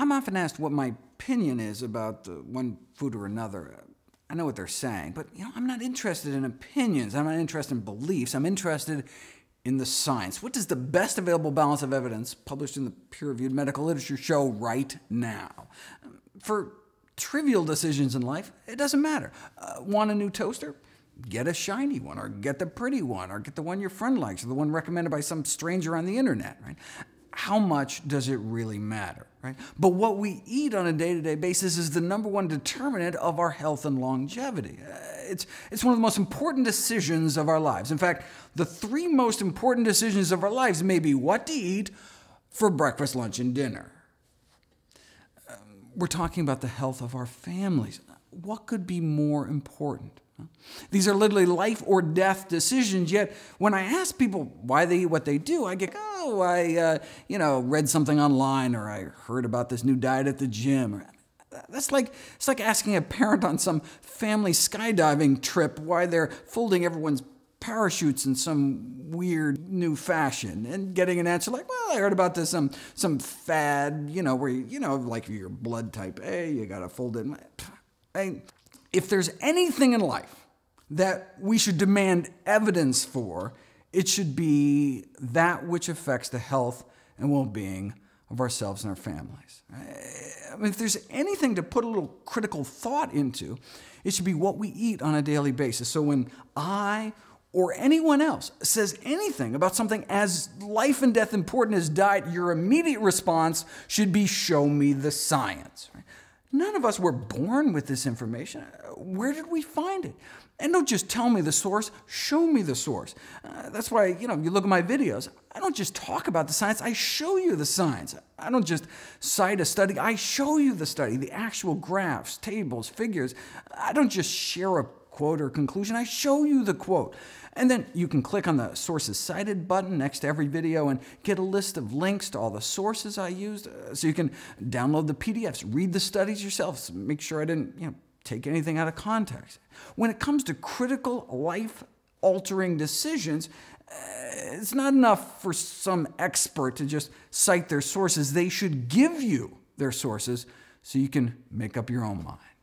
I'm often asked what my opinion is about one food or another. I know what they're saying, but you know, I'm not interested in opinions. I'm not interested in beliefs. I'm interested in the science. What does the best available balance of evidence published in the peer-reviewed medical literature show right now? For trivial decisions in life, it doesn't matter. Uh, want a new toaster? Get a shiny one, or get the pretty one, or get the one your friend likes, or the one recommended by some stranger on the internet. Right? how much does it really matter? Right? But what we eat on a day to day basis is the number one determinant of our health and longevity. Uh, it's, it's one of the most important decisions of our lives. In fact, the three most important decisions of our lives may be what to eat for breakfast, lunch, and dinner. Um, we're talking about the health of our families. What could be more important? These are literally life or death decisions. Yet, when I ask people why they eat what they do, I get, oh, I, uh, you know, read something online, or I heard about this new diet at the gym. that's like it's like asking a parent on some family skydiving trip why they're folding everyone's parachutes in some weird new fashion and getting an answer like, well, I heard about this some um, some fad, you know, where you know, like you're blood type A, you gotta fold it. I, if there's anything in life that we should demand evidence for, it should be that which affects the health and well being of ourselves and our families. I mean, if there's anything to put a little critical thought into, it should be what we eat on a daily basis. So when I or anyone else says anything about something as life and death important as diet, your immediate response should be show me the science. None of us were born with this information. Where did we find it? And don't just tell me the source, show me the source. Uh, that's why, you know, you look at my videos, I don't just talk about the science, I show you the science. I don't just cite a study, I show you the study, the actual graphs, tables, figures. I don't just share a quote or conclusion, I show you the quote. And then you can click on the sources cited button next to every video and get a list of links to all the sources I used. Uh, so you can download the PDFs, read the studies yourselves, make sure I didn't you know, take anything out of context. When it comes to critical life altering decisions, uh, it's not enough for some expert to just cite their sources. They should give you their sources so you can make up your own mind.